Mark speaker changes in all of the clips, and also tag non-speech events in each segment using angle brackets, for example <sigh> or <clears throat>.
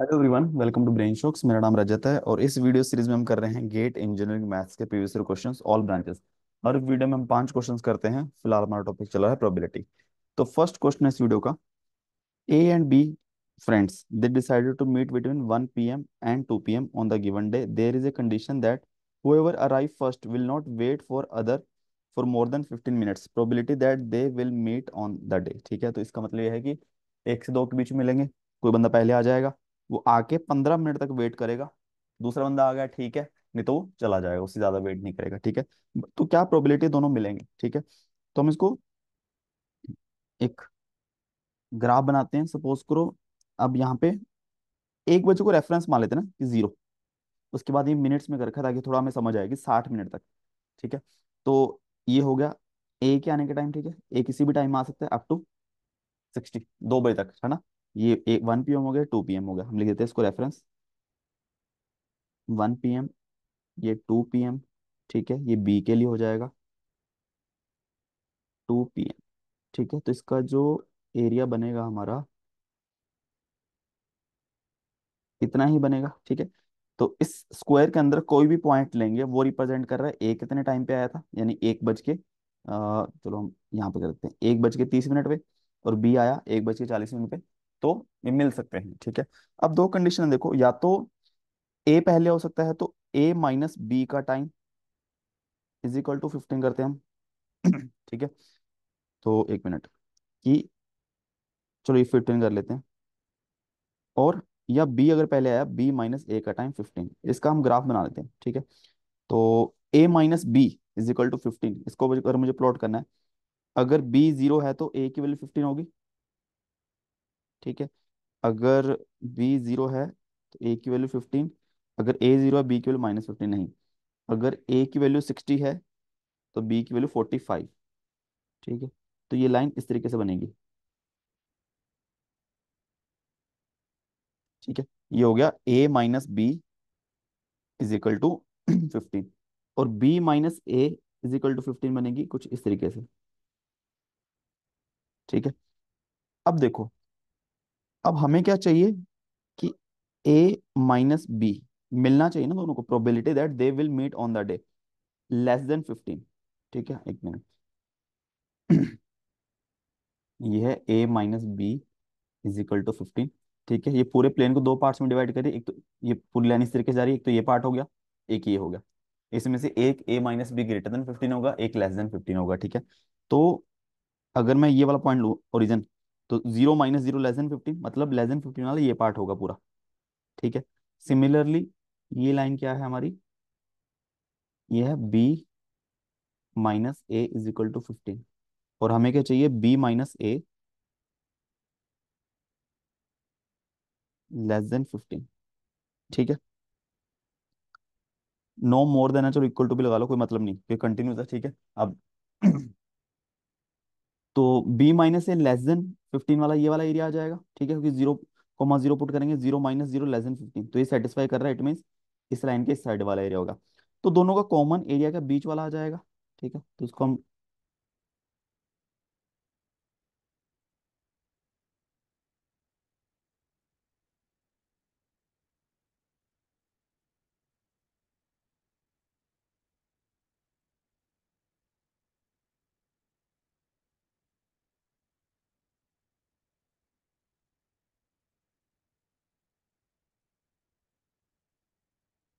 Speaker 1: hello everyone welcome to brain shocks मेरा नाम रजत है और इस वीडियो सीरीज में हम कर रहे हैं गेट इंजीनियरिंग मैथ्स के प्रीवियस क्वेश्चंस ऑल ब्रांचेस और इस वीडियो में हम पांच क्वेश्चंस करते हैं फिलहाल हमारा टॉपिक चला है प्रोबेबिलिटी तो फर्स्ट क्वेश्चन है इस वीडियो का A and B friends they decided to meet between 1 PM and 2 PM on the given day there is a condition that whoever arrive first will not wait for other for more than 15 minutes probability that they will meet on the day ठीक है तो इसका मतलब यह है कि एक से दो के बीच मिलेंगे कोई बंदा पहले आ जाएगा वो आके पंद्रह मिनट तक वेट करेगा दूसरा बंदा आ गया ठीक है नहीं तो वो चला जाएगा उससे ज्यादा वेट नहीं करेगा ठीक है तो क्या प्रोबेबिलिटी दोनों मिलेंगे ठीक है तो हम इसको एक ग्राफ बनाते हैं सपोज करो अब यहाँ पे एक बजे को रेफरेंस मान लेते ना कि जीरो उसके बाद ये मिनट्स में कर रखा ताकि थोड़ा हमें समझ आएगी साठ मिनट तक ठीक है तो ये हो गया ए के आने के टाइम ठीक है ए किसी भी टाइम आ सकता है अप टू सिक्सटी दो बजे तक है ना ये एक वन पी हो गया टू पी हो गया हम लिख देते हैं इसको रेफरेंस वन पी ये टू पी ठीक है ये बी के लिए हो जाएगा टू पी ठीक है तो इसका जो एरिया बनेगा हमारा इतना ही बनेगा ठीक है तो इस स्क्वायर के अंदर कोई भी पॉइंट लेंगे वो रिप्रेजेंट कर रहा है एक कितने टाइम पे आया था यानी एक बज के चलो हम यहाँ पे करते हैं एक बज के तीस मिनट पे और बी आया एक बज के चालीस मिनट पे तो मिल सकते हैं ठीक है अब दो कंडीशन देखो या तो ए पहले हो सकता है तो ए माइनस बी का time is equal to fifteen करते हैं हम <clears throat> ठीक है तो एक मिनट कि चलो ये फिफ्टीन कर लेते हैं और या बी अगर पहले आया बी माइनस ए का टाइम फिफ्टीन इसका हम ग्राफ बना लेते हैं ठीक है तो A minus B is equal to fifteen इसको अगर मुझे प्लॉट करना है अगर बी जीरो है तो ए की वैल्यू फिफ्टीन होगी ठीक है अगर बी जीरो है तो ए की वैल्यू फिफ्टीन अगर ए जीरो है बी की वैल्यू माइनस फिफ्टीन नहीं अगर ए की वैल्यू सिक्सटी है तो बी की वैल्यू फोर्टी फाइव ठीक है तो ये लाइन इस तरीके से बनेगी ठीक है ये हो गया A minus B is equal to fifteen और B minus A is equal to fifteen बनेगी कुछ इस तरीके से ठीक है अब देखो अब हमें क्या चाहिए कि ए माइनस बी मिलना चाहिए ना दोनों को probability that they will meet on the day less than fifteen ठीक है एक मिनट ये है A minus B is equal to fifteen ठीक है ये पूरे प्लेन को दो पार्ट्स में डिवाइड करिए एक तो ये पूरी लाइन इस तरीके से जा रही है एक तो ये पार्ट हो गया एक ये हो गया इसमें से एक A minus B greater than fifteen होगा एक लेस देन फिफ्टीन होगा ठीक है तो अगर मैं ये वाला पॉइंट लू ओरिजन तो zero minus zero less than fifteen मतलब लेस देन फिफ्टीन वाला ये पार्ट होगा पूरा ठीक है सिमिलरली ये लाइन क्या है हमारी ये है B minus A is equal to fifteen और हमें क्या चाहिए B minus A less than fifteen ठीक है नो मोर देन है चलो इक्वल टू भी लगा लो कोई मतलब नहीं ये कंटिन्यू था ठीक है अब तो B minus N less than fifteen वाला ये वाला एरिया आ जाएगा ठीक है क्योंकि जीरो कॉमा जीरो पुट करेंगे zero minus zero less than fifteen तो ये सेटिस्फाई कर रहा है इट मीन इस लाइन के इस साइड वाला एरिया होगा तो दोनों का कॉमन एरिया का बीच वाला आ जाएगा ठीक है तो इसको हम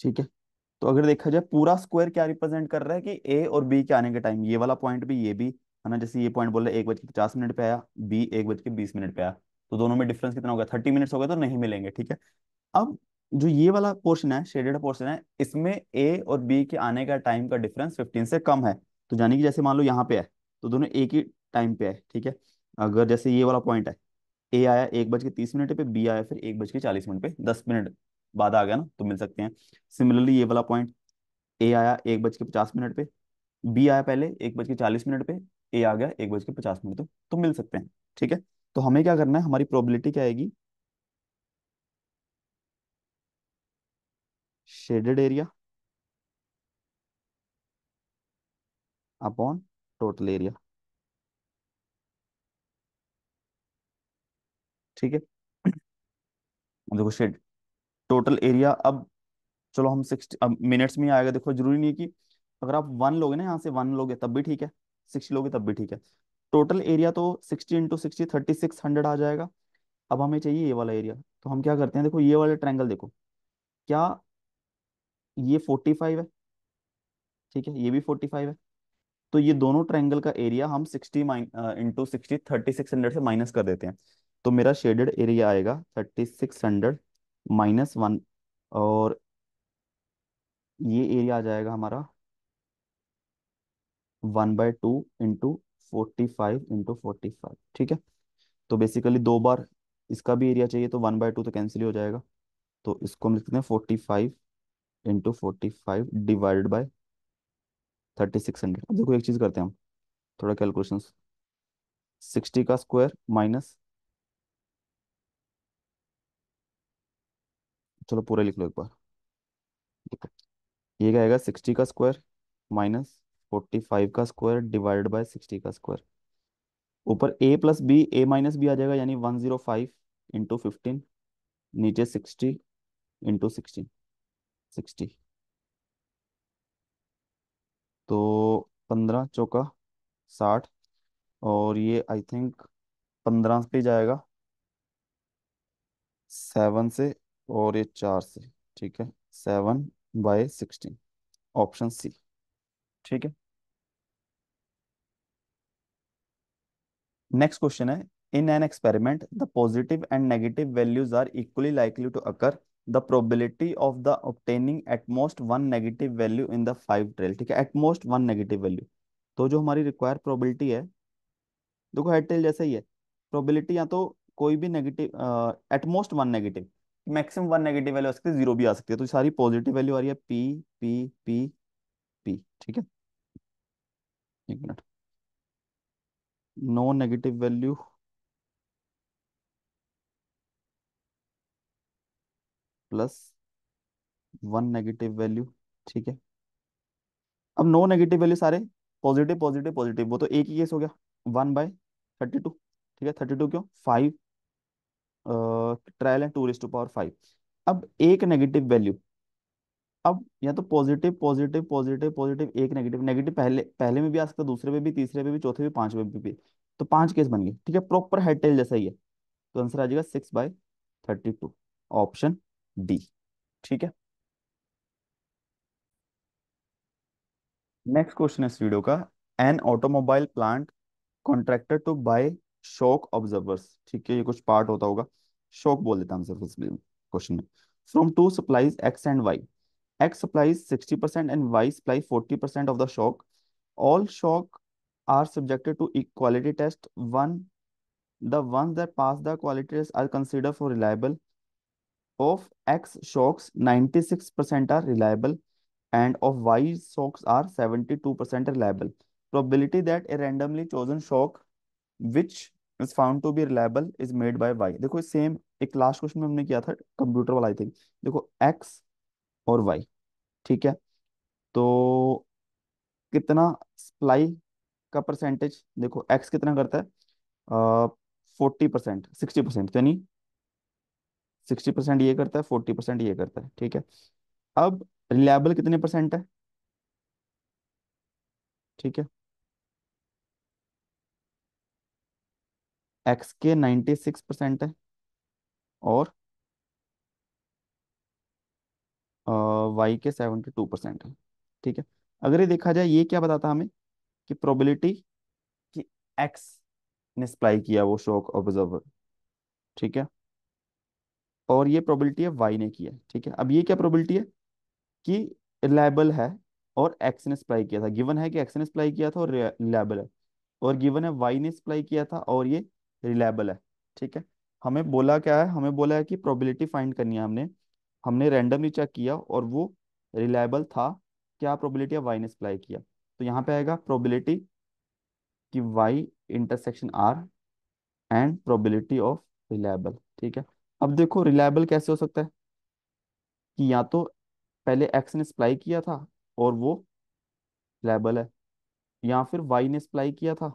Speaker 1: ठीक है तो अगर देखा जाए पूरा स्क्वायर क्या रिप्रेजेंट कर रहा है कि ए और बी के आने के टाइम ये वाला पॉइंट भी ये भी है ना जैसे ये पॉइंट बोल रहे एक बज के पचास मिनट पे आया बी एक बज के बीस मिनट पे आया तो दोनों में डिफरेंस कितना होगा थर्टी मिनट्स होगा तो नहीं मिलेंगे ठीक है अब जो ये वाला पोर्शन है शेडेड पोर्शन है इसमें ए और बी के आने का टाइम का डिफरेंस फिफ्टीन से कम है तो यानी कि जैसे मान लो यहाँ पे है तो दोनों एक ही टाइम पे है ठीक है अगर जैसे ये वाला पॉइंट है ए आया एक बज के तीस मिनट पे बी आया फिर एक बज के चालीस मिनट पे दस मिनट बाद आ गया ना तो मिल सकते हैं सिमिलरली ये वाला पॉइंट ए आया एक बज के पचास मिनट पे बी आया पहले एक बज के चालीस मिनट पे ए आ गया एक बज के पचास मिनट पे तो मिल सकते हैं ठीक है तो हमें क्या करना है हमारी प्रोबेबिलिटी क्या आएगी shaded area upon total area ठीक है <clears throat> देखो शेड टोटल एरिया अब चलो हम सिक्सटी अब मिनट्स में आएगा देखो जरूरी नहीं है कि अगर आप वन लोगे ना यहाँ से वन लोगे तब भी ठीक है सिक्सटी लोगे तब भी ठीक है टोटल एरिया तो sixty into sixty thirty six hundred आ जाएगा अब हमें चाहिए ये वाला एरिया तो हम क्या करते हैं देखो ये वाला ट्रैंगल देखो क्या ये फोर्टी फाइव है ठीक है ये भी फोर्टी फाइव है तो ये दोनों ट्रैंगल का एरिया हम sixty minus into sixty thirty six hundred से माइनस कर देते हैं तो मेरा शेडेड एरिया आएगा thirty six hundred minus one और ये एरिया आ जाएगा हमारा one by two into forty five into forty five ठीक है तो बेसिकली दो बार इसका भी एरिया चाहिए तो वन बाय टू तो कैंसिल हो जाएगा तो इसको हम लिखते हैं forty five into forty five divide by thirty six hundred अब देखो एक चीज़ करते हैं हम थोड़ा कैलकुलेशन सिक्सटी का स्क्वायर माइनस चलो पूरा लिख लो एक बार देखो ये क्या आएगा सिक्सटी का स्क्वायर माइनस फोर्टी फाइव का स्क्वायर डिवाइडेड बाय सिक्सटी का स्क्वायर ऊपर A plus B A minus B आ जाएगा यानी one zero five into fifteen नीचे सिक्सटी इंटू सिक्सटीन सिक्सटी तो पंद्रह चौका साठ और ये आई थिंक पंद्रह पे जाएगा सेवन से और ये चार से ठीक है seven by sixteen option C ठीक है नेक्स्ट क्वेश्चन है in an experiment the positive and negative values are equally likely to occur the probability of the obtaining at most one negative value in the five trial ठीक है at most one negative value तो जो हमारी require probability है देखो head trail जैसे ही है probability या तो कोई भी negative at most one negative maximum one negative value आ सकती है जीरो भी आ सकती है तो सारी पॉजिटिव वैल्यू आ रही है पी पी पी पी ठीक है एक मिनट no negative value plus one negative value ठीक है अब नो नेगेटिव वैल्यू सारे पॉजिटिव पॉजिटिव पॉजिटिव वो तो एक ही केस हो गया वन बाय थर्टी टू ठीक है थर्टी टू क्यों five trial and two raise to power five अब एक नेगेटिव वैल्यू अब या तो पॉजिटिव पॉजिटिव पॉजिटिव पॉजिटिव एक नेगेटिव नेगेटिव पहले पहले में भी आ सकता दूसरे में भी तीसरे में भी चौथे में पांच में भी तो पांच केस बन गए ठीक है प्रॉपर हेड टेल जैसा ही है तो आंसर आ जाएगा six by thirty two option D ठीक है नेक्स्ट क्वेश्चन है इस वीडियो का an automobile plant contractor to buy shock observers ठीक है ये कुछ पार्ट होता होगा शॉक बोल देता आंसर क्वेश्चन में from two supplies X and Y X supplies sixty percent and Y supply forty percent of the shock all shock are subjected to equality test one the ones that pass the quality test are considered for reliable of x shocks 96% are reliable and of y shocks are 72% reliable probability that a randomly chosen shock which is found to be reliable is made by Y देखो same एक last question में हमने किया था computer वाला I think देखो X और Y ठीक है तो कितना सप्लाई का परसेंटेज देखो एक्स कितना करता है फोर्टी परसेंट सिक्सटी परसेंट यानी सिक्सटी परसेंट ये करता है फोर्टी परसेंट ये करता है ठीक है अब रिलायबल कितने परसेंट है ठीक है एक्स के नाइन्टी सिक्स परसेंट है और वाई के सेवेंटी टू परसेंट है ठीक है अगर ये देखा जाए ये क्या बताता हमें कि प्रोबेबिलिटी कि एक्स ने सप्लाई किया वो शॉक ऑब्जर्वर ठीक है और ये प्रोबेबिलिटी है वाई ने किया ठीक है अब ये क्या प्रोबेबिलिटी है कि रिलायबल है और एक्स ने सप्लाई किया था गिवन है कि एक्स ने सप्लाई किया था और रिलायबल है और गिवन है वाई ने सप्लाई किया था और ये रिलायबल है ठीक है हमें बोला क्या है हमें बोला है कि प्रोबेबिलिटी फाइंड करनी है हमने हमने रैंडमली चेक किया और वो रिलायबल था क्या प्रोबेबिलिटी ऑफ वाई ने सप्लाई किया तो यहाँ पे आएगा प्रोबेबिलिटी कि Y intersection R and probability of reliable ठीक है अब देखो रिलायबल कैसे हो सकता है कि या तो पहले एक्स ने सप्लाई किया था और वो रिलायबल है या फिर वाई ने सप्लाई किया था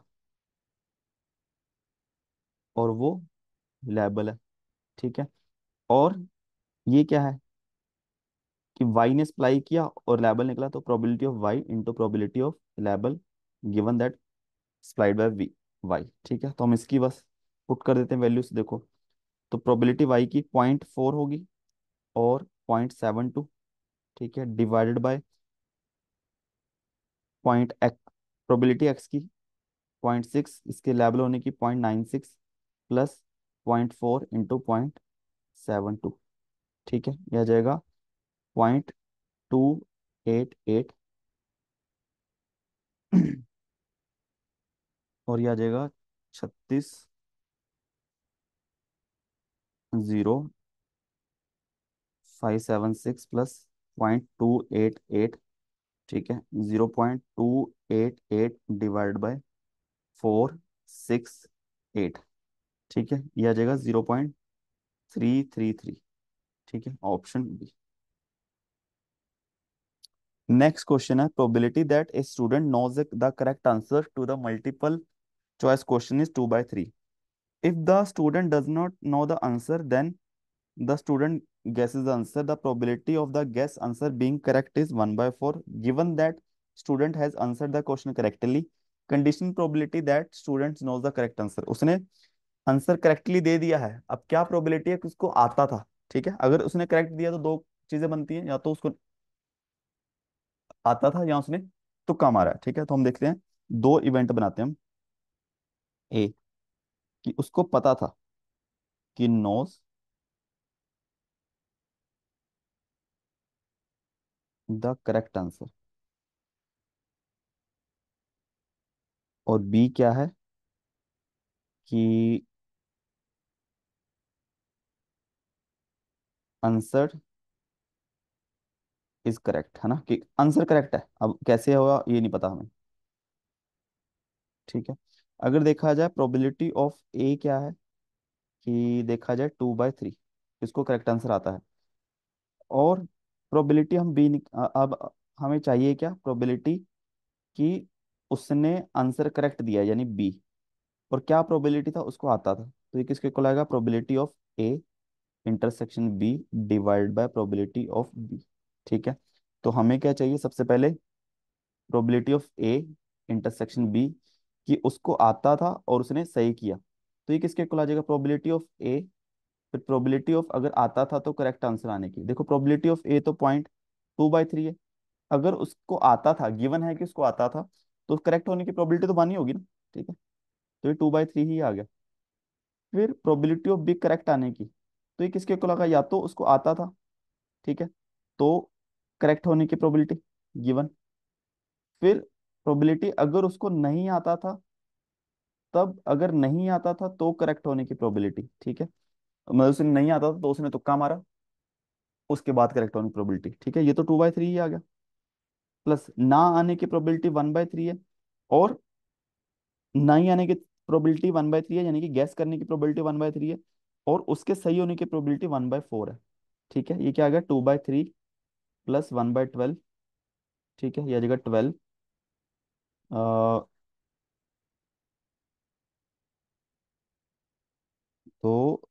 Speaker 1: और वो रिलायबल है ठीक है और ये क्या है कि वाई ने सप्लाई किया और रिलायबल निकला तो probability of Y into probability of reliable given that supplied by V Y ठीक है तो हम इसकी बस पुट कर देते हैं वैल्यूज देखो तो प्रोबेबिलिटी वाई की पॉइंट फोर होगी और पॉइंट सेवन टू ठीक है divided by point X probability X की पॉइंट सिक्स इसके लेवल होने की point nine six plus point four into point seven two ठीक है यह आ जाएगा पॉइंट टू एट एट और यह आ जाएगा छत्तीस zero five seven six plus point two eight eight ठीक है zero point two eight eight divide by four six eight ठीक है ये आ जाएगा zero point three three three ठीक है ऑप्शन बी नेक्स्ट क्वेश्चन है probability that a student knows the correct answer to the multiple choice question is two by three if the student does not know the answer then the student gas is the answer the probability of the guess answer being correct is one by four given that student has answer the question correctly condition probability that student knows the correct answer उसने answer correctly दे दिया है अब क्या probability है कि उसको आता था ठीक है अगर उसने करेक्ट दिया तो दो चीजें बनती हैं या तो उसको आता था या उसने तुक्का मारा है ठीक है तो हम देखते हैं दो इवेंट बनाते हैं हम ए कि उसको पता था कि नोस द करेक्ट आंसर और बी क्या है कि आंसर इज करेक्ट है ना कि आंसर करेक्ट है अब कैसे होगा ये नहीं पता हमें ठीक है अगर देखा जाए प्रोबेबिलिटी ऑफ ए क्या है कि देखा जाए टू बाई थ्री इसको करेक्ट आंसर आता है और प्रोबेबिलिटी हम बी अब हमें चाहिए क्या प्रोबेबिलिटी कि उसने आंसर करेक्ट दिया यानी बी और क्या प्रोबेबिलिटी था उसको आता था तो ये किसके को लगेगा probability of A intersection B divide by probability of B ठीक है तो हमें क्या चाहिए सबसे पहले probability of A intersection B कि उसको आता था और उसने सही किया तो ये किसके को आ जाएगा प्रोबेबिलिटी ऑफ ए फिर प्रोबेबिलिटी ऑफ अगर आता था तो करेक्ट आंसर आने की देखो प्रोबेबिलिटी ऑफ ए तो पॉइंट टू बाई थ्री है अगर उसको आता था गिवन है कि उसको आता था तो करेक्ट होने की प्रोबेबिलिटी तो बनी होगी ना ठीक है तो ये टू बाई थ्री ही आ गया फिर प्रोबेबिलिटी ऑफ बी करेक्ट आने की तो ये किसके इक्वल होगा या तो उसको आता था ठीक है तो करेक्ट होने की प्रोबेबिलिटी गिवन फिर प्रोबेबिलिटी अगर उसको नहीं आता था तब अगर नहीं आता था तो करेक्ट होने की प्रोबेबिलिटी ठीक है मतलब उसने नहीं आता था तो उसने तुक्का मारा उसके बाद करेक्ट होने की प्रोबेबिलिटी ठीक है ये तो टू बाय थ्री ही आ गया प्लस ना आने की प्रोबेबिलिटी वन बाय थ्री है और ना ही आने की प्रोबेबिलिटी वन बाय थ्री है यानी कि गैस करने की प्रोबेबिलिटी वन बाय थ्री है और उसके सही होने की प्रोबेबिलिटी वन बाय फोर है ठीक है ये क्या आ गया two by three plus one by twelve ठीक है ये आ जाएगा ट्वेल्व तो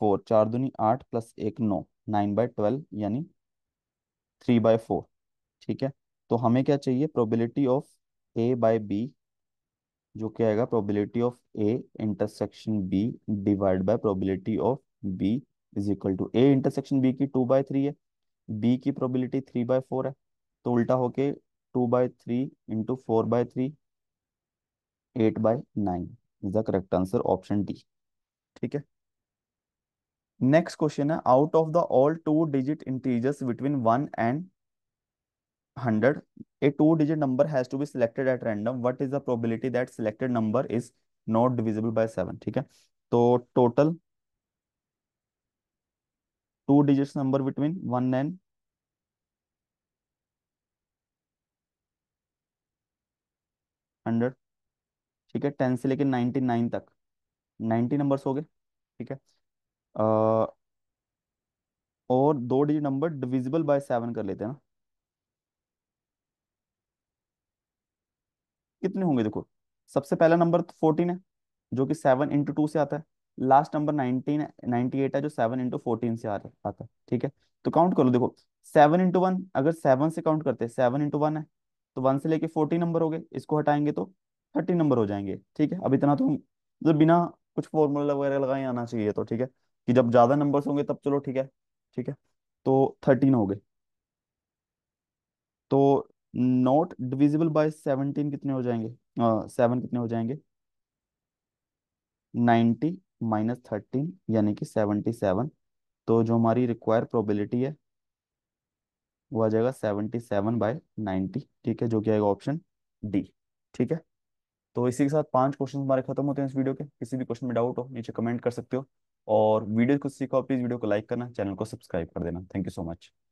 Speaker 1: फोर चार दूनी आठ प्लस एक नौ नाइन बाय ट्वेल्व यानी थ्री बाय फोर ठीक है तो हमें क्या चाहिए probability of A by B जो क्या आएगा probability of A intersection B divide by probability of B is equal to A intersection B की टू बाय थ्री है बी की प्रोबेबिलिटी थ्री बाय फोर है तो उल्टा होके two by three into four by three eight by nine is the correct answer option D ठीक है next question है out of the all two digit integers between one and 100 a two digit number has to be selected at random what is the probability that selected number is not divisible by 7 ठीक है तो total two digits number between 1 and 100 ठीक है 10 से लेके 99 तक 90 numbers हो गए ठीक है आ, और दो digit number divisible by seven कर लेते हैं ना कितने होंगे देखो सबसे पहला नंबर तो फोर्टीन है जो कि सेवन इंटू टू से आता है last number nineteen ninety eight है जो सेवन इंटू फोर्टीन से आ रहा है ठीक है तो काउंट करो देखो सेवन इंटू वन अगर सेवन से काउंट करते हैं सेवन इंटू वन है तो वन से लेके फोर्टीन नंबर हो गए इसको हटाएंगे तो थर्टीन नंबर हो जाएंगे ठीक है अब इतना तो हम मतलब बिना कुछ फॉर्मूला वगैरह लगाए आना चाहिए तो ठीक है कि जब ज्यादा नंबर होंगे तब चलो ठीक है ठीक है तो थर्टीन हो गए तो नॉट डिविजिबल बाय सेवनटीन कितने हो जाएंगे सेवन uh, कितने हो जाएंगे नाइन्टी माइनस थर्टीन यानी कि सेवनटी सेवन तो जो हमारी रिक्वायर प्रोबेबिलिटी है वो आ जाएगा सेवनटी सेवन बाय नाइन्टी ठीक है जो कि आएगा ऑप्शन डी ठीक है तो इसी के साथ पांच क्वेश्चन हमारे खत्म होते हैं इस वीडियो के किसी भी क्वेश्चन में डाउट हो नीचे कमेंट कर सकते हो और वीडियो कुछ सीखो प्लीज़ वीडियो को लाइक करना चैनल को सब्सक्राइब कर देना थैंक यू सो मच